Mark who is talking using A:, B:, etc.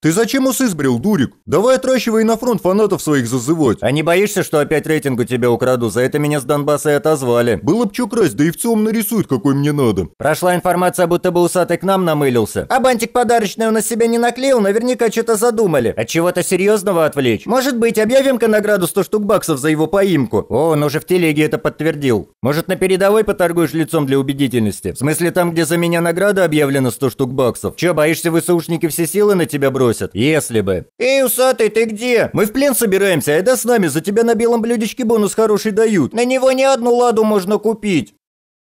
A: Ты зачем us избрил, дурик? Давай отращивай на фронт фанатов своих зазывать. А не боишься, что опять рейтинг у тебя украду? За это меня с Донбасса и отозвали. Было б чё красть, да и в целом нарисуют, какой мне надо. Прошла информация, будто бы усатый к нам намылился. А бантик подарочный у нас себя не наклеил, наверняка что-то задумали. От чего-то серьезного отвлечь. Может быть, объявим-ка награду 100 штук баксов за его поимку. О, он уже в телеге это подтвердил. Может, на передовой поторгуешь лицом для убедительности? В смысле, там, где за меня награда объявлена 100 штук баксов? Чё, боишься, ВСУшники все силы на тебя бросят? спросят, если бы. «Эй, усатый, ты где? Мы в плен собираемся, айда с нами, за тебя на белом блюдечке бонус хороший дают. На него не одну ладу можно купить».